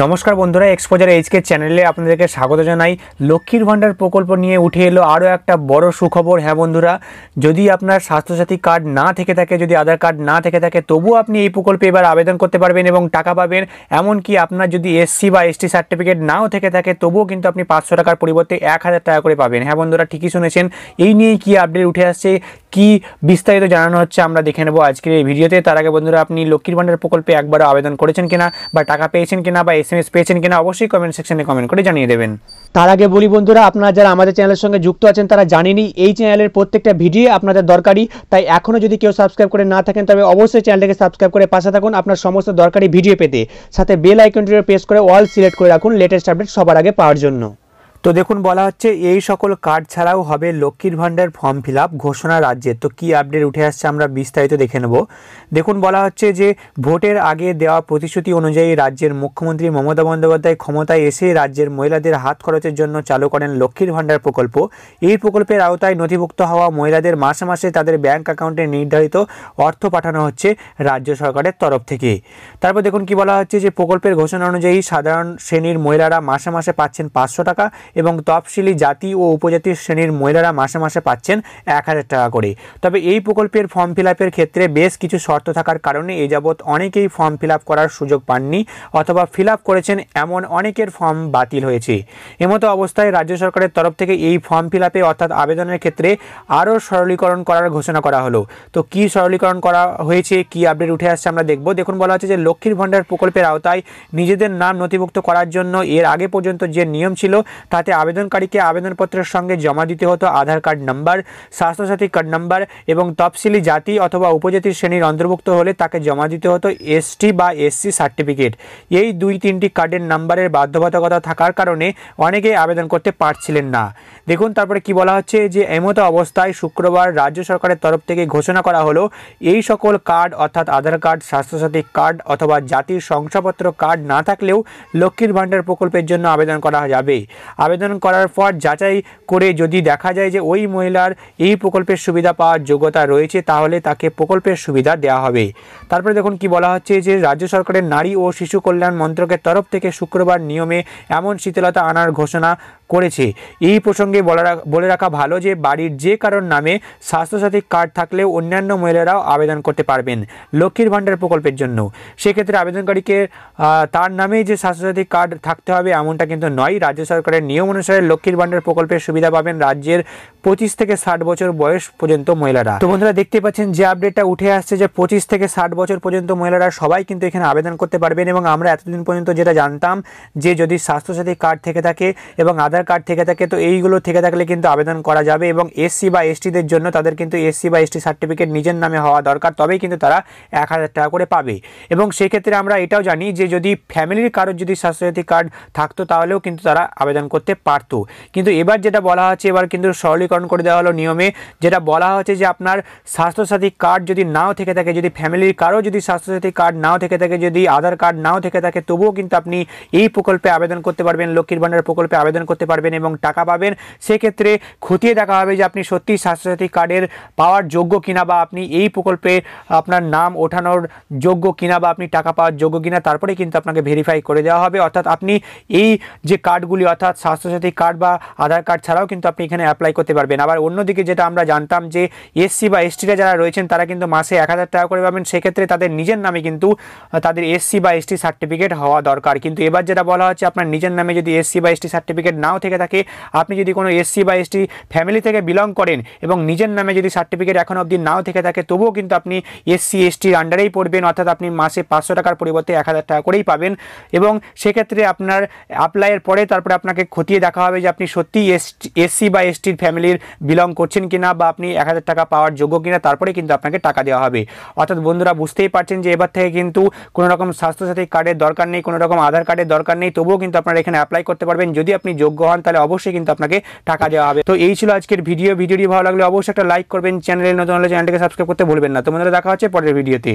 নমস্কার বন্ধুরা exposure HK চ্যানেলে আপনাদেরকে স্বাগত জানাই লক্ষ্মীর ভাণ্ডার প্রকল্প নিয়ে উঠে এলো আরও একটা বড় সুখবর হ্যাঁ বন্ধুরা যদি আপনার স্বাস্থ্যসাথী কার্ড না থেকে থাকে যদি আধার কার্ড না থেকে থাকে তবুও আপনি এই প্রকল্পে এবার আবেদন করতে পারবেন এবং টাকা পাবেন এমনকি আপনার যদি এসসি বা এসটি সার্টিফিকেট নাও থেকে থাকে তবুও কিন্তু আপনি পাঁচশো টাকার পরিবর্তে এক হাজার টাকা করে পাবেন হ্যাঁ বন্ধুরা ঠিকই শুনেছেন এই নিয়েই কী আপডেট উঠে আসছে কি বিস্তারিত জানানো হচ্ছে আমরা দেখে নেবো আজকের এই ভিডিওতে তার আগে বন্ধুরা আপনি লক্ষ্মীর ভাণ্ডার প্রকল্পে একবারও আবেদন করেছেন কিনা বা টাকা পেয়েছেন কিনা বা এস এম এস পেয়েছেন কিনা অবশ্যই কমেন্ট সেকশনে কমেন্ট করে জানিয়ে দেবেন তার আগে বলি বন্ধুরা আপনারা যারা আমাদের চ্যানেলের সঙ্গে যুক্ত আছেন তারা জানেনি এই চ্যানেলের প্রত্যেকটা ভিডিও আপনাদের দরকারি তাই এখনও যদি কেউ সাবস্ক্রাইব করে না থাকেন তবে অবশ্যই চ্যানেলটাকে সাবস্ক্রাইব করে পাশে থাকুন আপনার সমস্ত দরকারি ভিডিও পেতে সাথে বেল আইকনটি প্রেস করে অল সিলেক্ট করে রাখুন লেটেস্ট আপডেট সবার আগে পাওয়ার জন্য তো দেখুন বলা হচ্ছে এই সকল কার্ড ছাড়াও হবে লক্ষ্মীর ভাণ্ডার ফর্ম ফিল আপ ঘোষণা রাজ্যে তো কী আপডেট উঠে আসছে আমরা বিস্তারিত দেখে নেব দেখুন বলা হচ্ছে যে ভোটের আগে দেওয়া প্রতিশ্রুতি অনুযায়ী রাজ্যের মুখ্যমন্ত্রী মমতা বন্দ্যোপাধ্যায় ক্ষমতায় এসে রাজ্যের মহিলাদের হাত খরচের জন্য চালু করেন লক্ষ্মীর ভাণ্ডার প্রকল্প এই প্রকল্পের আওতায় নথিভুক্ত হওয়া মহিলাদের মাসে মাসে তাদের ব্যাংক অ্যাকাউন্টে নির্ধারিত অর্থ পাঠানো হচ্ছে রাজ্য সরকারের তরফ থেকে তারপর দেখুন কি বলা হচ্ছে যে প্রকল্পের ঘোষণা অনুযায়ী সাধারণ শ্রেণীর মহিলারা মাসে মাসে পাচ্ছেন পাঁচশো টাকা এবং তফসিলি জাতি ও উপজাতি শ্রেণীর মহিলারা মাসে মাসে পাচ্ছেন এক হাজার টাকা করে তবে এই প্রকল্পের ফর্ম ফিল ক্ষেত্রে বেশ কিছু শর্ত থাকার কারণে এ যাবৎ অনেকেই ফর্ম ফিল করার সুযোগ পাননি অথবা ফিল করেছেন এমন অনেকের ফর্ম বাতিল হয়েছে এমতো অবস্থায় রাজ্য সরকারের তরফ থেকে এই ফর্ম ফিল অর্থাৎ আবেদনের ক্ষেত্রে আরও সরলীকরণ করার ঘোষণা করা হলো তো কি সরলীকরণ করা হয়েছে কি আপডেট উঠে আসছে আমরা দেখব দেখুন বলা হচ্ছে যে লক্ষ্মীর ভাণ্ডার প্রকল্পের আওতায় নিজেদের নাম নথিভুক্ত করার জন্য এর আগে পর্যন্ত যে নিয়ম ছিল তা যাতে আবেদনকারীকে আবেদনপত্রের সঙ্গে জমা দিতে হতো আধার কার্ড নম্বর স্বাস্থ্যসাথী কার্ড নম্বর এবং তফসিলি জাতি অথবা উপজাতি শ্রেণীর অন্তর্ভুক্ত হলে তাকে জমা দিতে হতো এসটি বা এসসি সার্টিফিকেট এই দুই তিনটি কার্ডের নাম্বারের বাধ্যবাধকতা থাকার কারণে অনেকে আবেদন করতে পারছিলেন না দেখুন তারপরে কি বলা হচ্ছে যে এমত অবস্থায় শুক্রবার রাজ্য সরকারের তরফ থেকে ঘোষণা করা হলো এই সকল কার্ড অর্থাৎ আধার কার্ড স্বাস্থ্যসাথী কার্ড অথবা জাতির শংসাপত্র কার্ড না থাকলেও লক্ষ্মীর ভাণ্ডার প্রকল্পের জন্য আবেদন করা যাবে আবেদন করার পর যাচাই করে যদি দেখা যায় যে ওই মহিলার এই প্রকল্পের সুবিধা পাওয়ার যোগ্যতা রয়েছে তাহলে তাকে প্রকল্পের সুবিধা দেওয়া হবে তারপরে দেখুন কি বলা হচ্ছে যে রাজ্য সরকারের নারী ও শিশু কল্যাণ মন্ত্রকের তরফ থেকে শুক্রবার নিয়মে এমন শীতলতা আনার ঘোষণা করেছে এই প্রসঙ্গে বলা বলে রাখা ভালো যে বাড়ির যে কারোর নামে স্বাস্থ্যসাথী কার্ড থাকলে অন্যান্য মহিলারাও আবেদন করতে পারবেন লক্ষ্মীর ভাণ্ডার প্রকল্পের জন্য সেক্ষেত্রে আবেদনকারীকে তার নামে যে স্বাস্থ্যসাথী কার্ড থাকতে হবে এমনটা কিন্তু নয় রাজ্য সরকারের নিয়ম অনুসারে লক্ষ্মীর ভাণ্ডার প্রকল্পের সুবিধা পাবেন রাজ্যের পঁচিশ থেকে ষাট বছর বয়স পর্যন্ত মহিলারা তো বন্ধুরা দেখতে পাচ্ছেন যে আপডেটটা উঠে আসছে যে পঁচিশ থেকে ষাট বছর পর্যন্ত মহিলারা সবাই কিন্তু এখানে আবেদন করতে পারবেন এবং আমরা এতদিন পর্যন্ত যেটা জানতাম যে যদি স্বাস্থ্যসাথী কার্ড থেকে থাকে এবং আধার আধার কার্ড থেকে থাকে তো এইগুলো থেকে থাকলে কিন্তু আবেদন করা যাবে এবং এসসি বা এসটিদের জন্য তাদের কিন্তু এসসি বা এসটি সার্টিফিকেট নিজের নামে হওয়া দরকার তবেই কিন্তু তারা এক হাজার টাকা করে পাবে এবং সেক্ষেত্রে আমরা এটাও জানি যে যদি ফ্যামিলির কারোর যদি স্বাস্থ্যসাথী কার্ড থাকতো তাহলেও কিন্তু তারা আবেদন করতে পারতো কিন্তু এবার যেটা বলা হচ্ছে এবার কিন্তু সরলীকরণ করে দেওয়া হলো নিয়মে যেটা বলা হচ্ছে যে আপনার স্বাস্থ্যসাথী কার্ড যদি নাও থেকে থাকে যদি ফ্যামিলির কারো যদি স্বাস্থ্যসাথী কার্ড নাও থেকে থাকে যদি আধার কার্ড নাও থেকে থাকে তবুও কিন্তু আপনি এই প্রকল্পে আবেদন করতে পারবেন লক্ষ্মীর ভাণ্ডার প্রকল্পে আবেদন করতে পারবেন এবং টাকা পাবেন সেক্ষেত্রে খতিয়ে দেখা হবে যে আপনি সত্যি স্বাস্থ্যসাথী কার্ডের পাওয়ার যোগ্য কিনা বা আপনি এই প্রকল্পে আপনার নাম ওঠানোর যোগ্য কিনা বা আপনি টাকা পাওয়ার যোগ্য কিনা তারপরে কিন্তু আপনাকে ভেরিফাই করে দেওয়া হবে অর্থাৎ আপনি এই যে কার্ডগুলি অর্থাৎ স্বাস্থ্যসাথী কার্ড বা আধার কার্ড ছাড়াও কিন্তু আপনি এখানে অ্যাপ্লাই করতে পারবেন আবার অন্যদিকে যেটা আমরা জানতাম যে এসসি বা এসটিরা যারা রয়েছেন তারা কিন্তু মাসে এক হাজার টাকা করে পাবেন সেক্ষেত্রে তাদের নিজের নামে কিন্তু তাদের এসসি বা এসটি সার্টিফিকেট হওয়া দরকার কিন্তু এবার যেটা বলা হচ্ছে আপনার নিজের নামে যদি এসসি বা এসটি সার্টিফিকেট নাও থেকে থাকে আপনি যদি কোনো এসসি বা এসটি ফ্যামিলি থেকে বিলং করেন এবং নিজের নামে যদি সার্টিফিকেট এখন অবধি নাও থেকে থাকে তবুও কিন্তু আপনি এসসি এসটির আন্ডারেই পড়বেন অর্থাৎ আপনি মাসে পাঁচশো টাকার পরিবর্তে এক হাজার টাকা করেই পাবেন এবং সেক্ষেত্রে আপনার অ্যাপ্লাইয়ের পরে তারপরে আপনাকে খতিয়ে দেখা হবে যে আপনি সত্যিই এসসি বা এসটির ফ্যামিলির বিলং করছেন কিনা বা আপনি এক হাজার টাকা পাওয়ার যোগ্য কিনা তারপরে কিন্তু আপনাকে টাকা দেওয়া হবে অর্থাৎ বন্ধুরা বুঝতেই পারছেন যে এবার থেকে কিন্তু কোনো রকম স্বাস্থ্যসাথী কার্ডের দরকার নেই কোনো রকম আধার কার্ডের দরকার নেই তবুও কিন্তু আপনারা এখানে অ্যাপ্লাই করতে পারবেন যদি আপনি যোগ্য হন তাহলে অবশ্যই কিন্তু আপনাকে টাকা দেওয়া হবে তো এই ছিল আজকের ভিডিও ভিডিওটি ভালো লাগলে অবশ্যই একটা লাইক করবেন চ্যানেলে নতুন হলে চ্যানেলটিকে সাবস্ক্রাইব করতে ভুলবেন না তোমাদের দেখা হচ্ছে পরের ভিডিওতে